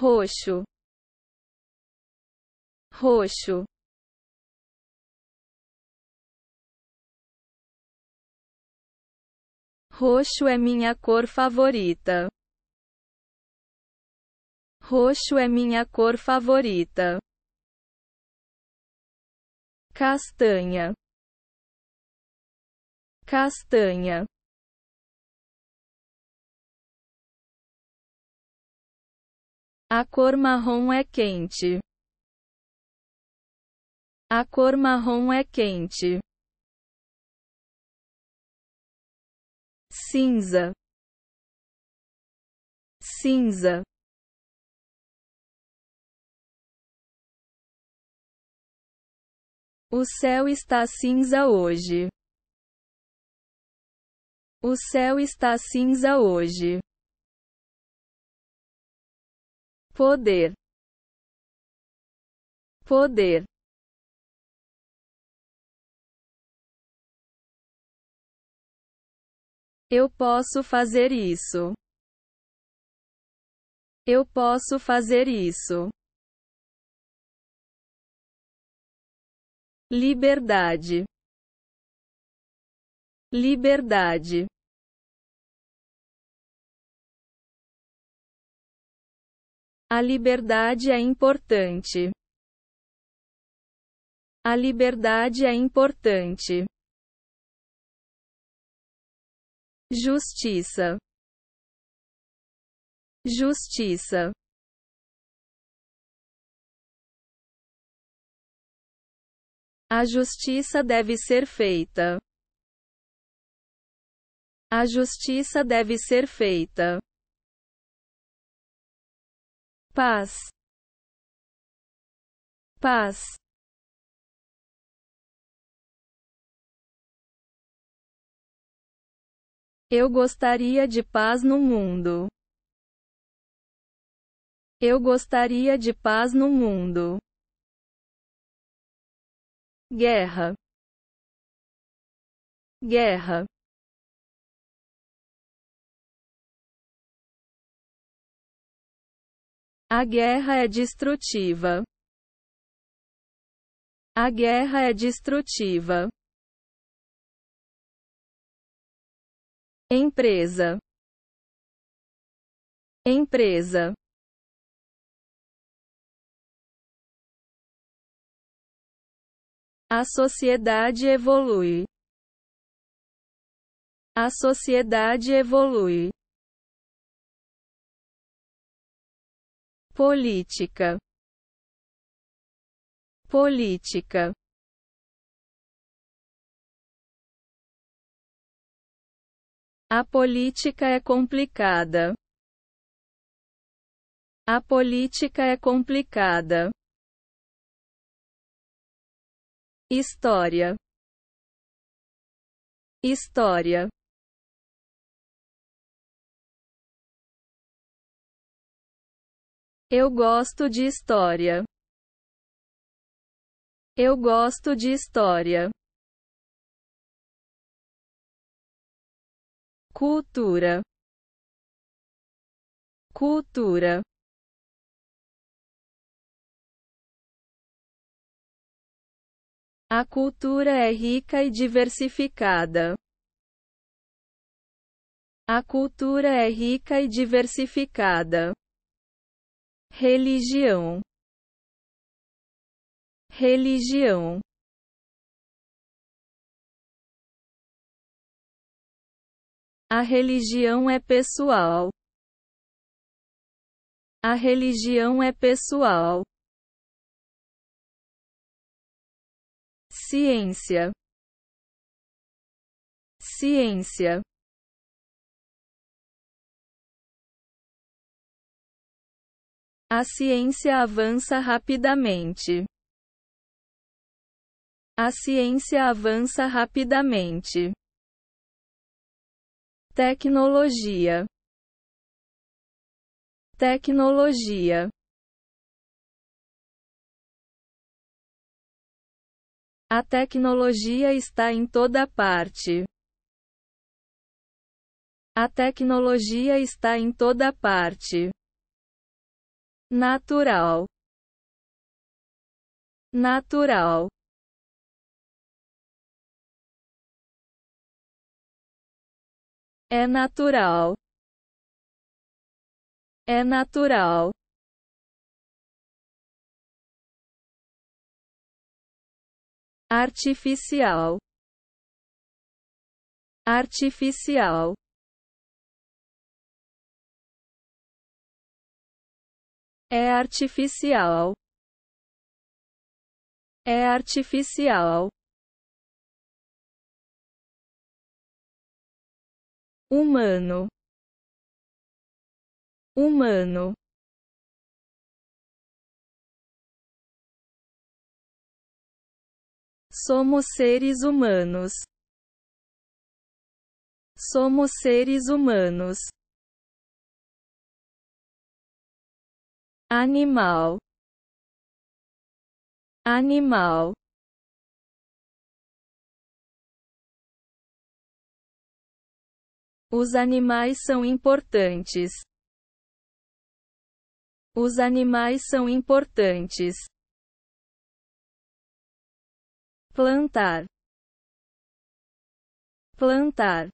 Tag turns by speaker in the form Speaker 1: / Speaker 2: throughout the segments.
Speaker 1: roxo, roxo. Roxo é minha cor favorita. Roxo é minha cor favorita. Castanha. Castanha. A cor marrom é quente. A cor marrom é quente. Cinza. Cinza. O céu está cinza hoje. O céu está cinza hoje. poder poder Eu posso fazer isso. Eu posso fazer isso. Liberdade. Liberdade. A liberdade é importante. A liberdade é importante. Justiça. Justiça. A justiça deve ser feita. A justiça deve ser feita paz, paz. Eu gostaria de paz no mundo. Eu gostaria de paz no mundo. Guerra. Guerra. A guerra é destrutiva. A guerra é destrutiva. Empresa. Empresa. A sociedade evolui. A sociedade evolui. política, política. A política é complicada. A política é complicada. História. História. Eu gosto de história. Eu gosto de história. Cultura. Cultura. A cultura é rica e diversificada. A cultura é rica e diversificada religião, religião. A religião é pessoal. A religião é pessoal. Ciência. Ciência. A ciência avança rapidamente. A ciência avança rapidamente. Tecnologia. Tecnologia. A tecnologia está em toda parte. A tecnologia está em toda parte natural, natural. É natural. É natural. Artificial. Artificial. É artificial. É artificial. Humano. Humano. Somos seres humanos. Somos seres humanos. animal, animal. Os animais são importantes. Os animais são importantes. Plantar. Plantar.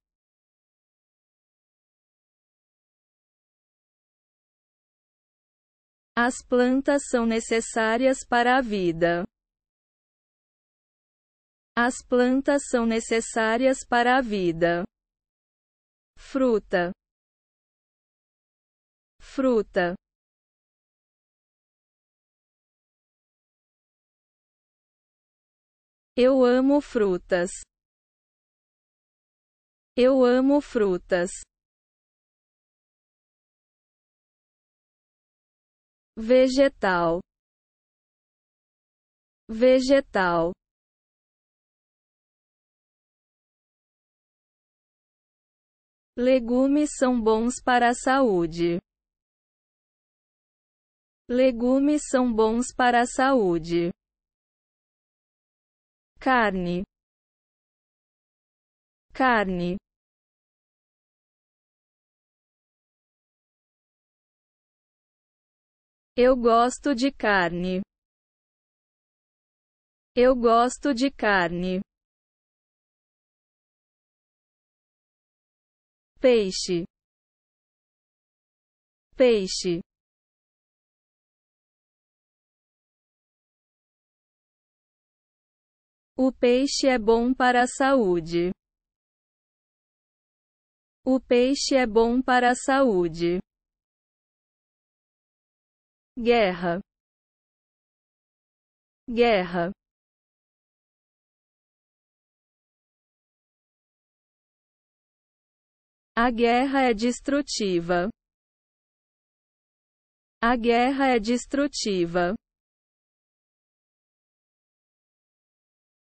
Speaker 1: As plantas são necessárias para a vida. As plantas são necessárias para a vida. Fruta. Fruta. Eu amo frutas. Eu amo frutas. vegetal, vegetal. Legumes são bons para a saúde. Legumes são bons para a saúde. Carne. Carne. Eu gosto de carne. Eu gosto de carne. Peixe. Peixe. O peixe é bom para a saúde. O peixe é bom para a saúde guerra, guerra. A guerra é destrutiva. A guerra é destrutiva.